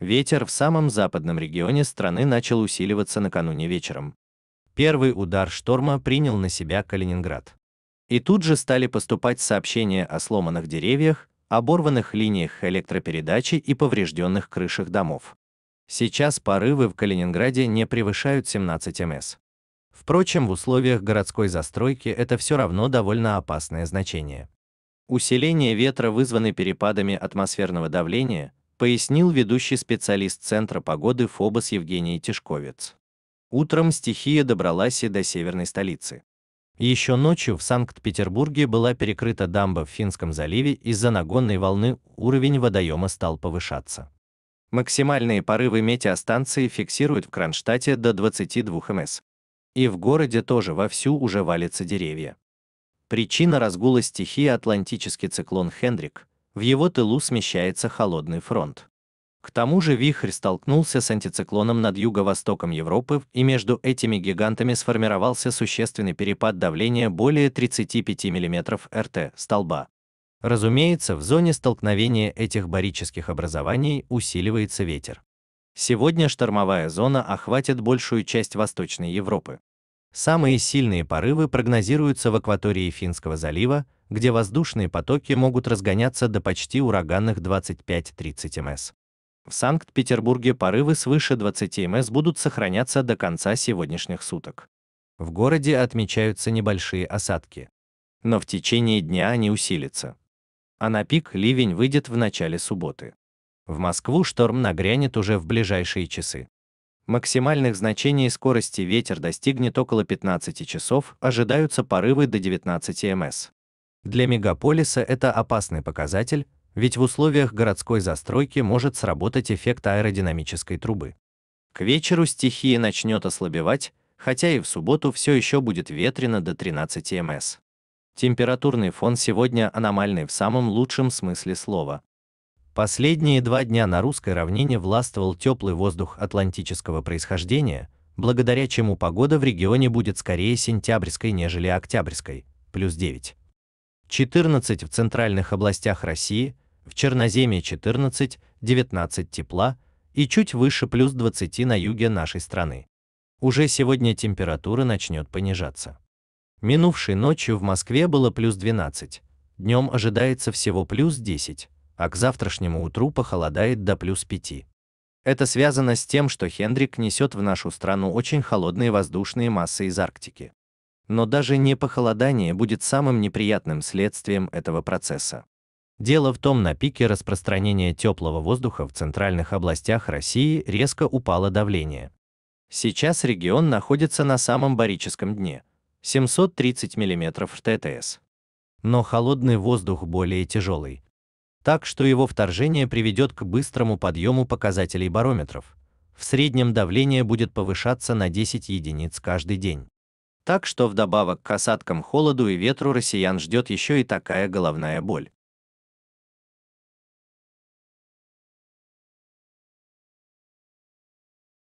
Ветер в самом западном регионе страны начал усиливаться накануне вечером. Первый удар шторма принял на себя Калининград. И тут же стали поступать сообщения о сломанных деревьях, оборванных линиях электропередачи и поврежденных крышах домов. Сейчас порывы в Калининграде не превышают 17 МС. Впрочем, в условиях городской застройки это все равно довольно опасное значение. Усиление ветра, вызванное перепадами атмосферного давления, пояснил ведущий специалист Центра погоды ФОБОС Евгений Тишковец. Утром стихия добралась и до северной столицы. Еще ночью в Санкт-Петербурге была перекрыта дамба в Финском заливе из-за нагонной волны, уровень водоема стал повышаться. Максимальные порывы метеостанции фиксируют в Кронштадте до 22 МС. И в городе тоже вовсю уже валятся деревья. Причина разгула стихии Атлантический циклон Хендрик – в его тылу смещается холодный фронт. К тому же вихрь столкнулся с антициклоном над юго-востоком Европы, и между этими гигантами сформировался существенный перепад давления более 35 мм РТ столба. Разумеется, в зоне столкновения этих барических образований усиливается ветер. Сегодня штормовая зона охватит большую часть Восточной Европы. Самые сильные порывы прогнозируются в акватории Финского залива, где воздушные потоки могут разгоняться до почти ураганных 25-30 м/с. В Санкт-Петербурге порывы свыше 20 м/с будут сохраняться до конца сегодняшних суток. В городе отмечаются небольшие осадки, но в течение дня они усилятся. А на пик ливень выйдет в начале субботы. В Москву шторм нагрянет уже в ближайшие часы. Максимальных значений скорости ветер достигнет около 15 часов, ожидаются порывы до 19 м/с. Для мегаполиса это опасный показатель, ведь в условиях городской застройки может сработать эффект аэродинамической трубы. К вечеру стихия начнет ослабевать, хотя и в субботу все еще будет ветрено до 13 МС. Температурный фон сегодня аномальный в самом лучшем смысле слова. Последние два дня на русской равнине властвовал теплый воздух атлантического происхождения, благодаря чему погода в регионе будет скорее сентябрьской, нежели октябрьской, плюс 9. 14 в центральных областях России, в Черноземье 14, 19 тепла и чуть выше плюс 20 на юге нашей страны. Уже сегодня температура начнет понижаться. Минувшей ночью в Москве было плюс 12, днем ожидается всего плюс 10, а к завтрашнему утру похолодает до плюс 5. Это связано с тем, что Хендрик несет в нашу страну очень холодные воздушные массы из Арктики. Но даже не похолодание будет самым неприятным следствием этого процесса. Дело в том, на пике распространения теплого воздуха в центральных областях России резко упало давление. Сейчас регион находится на самом барическом дне – 730 мм ТТС. Но холодный воздух более тяжелый. Так что его вторжение приведет к быстрому подъему показателей барометров. В среднем давление будет повышаться на 10 единиц каждый день. Так что вдобавок к осадкам, холоду и ветру россиян ждет еще и такая головная боль.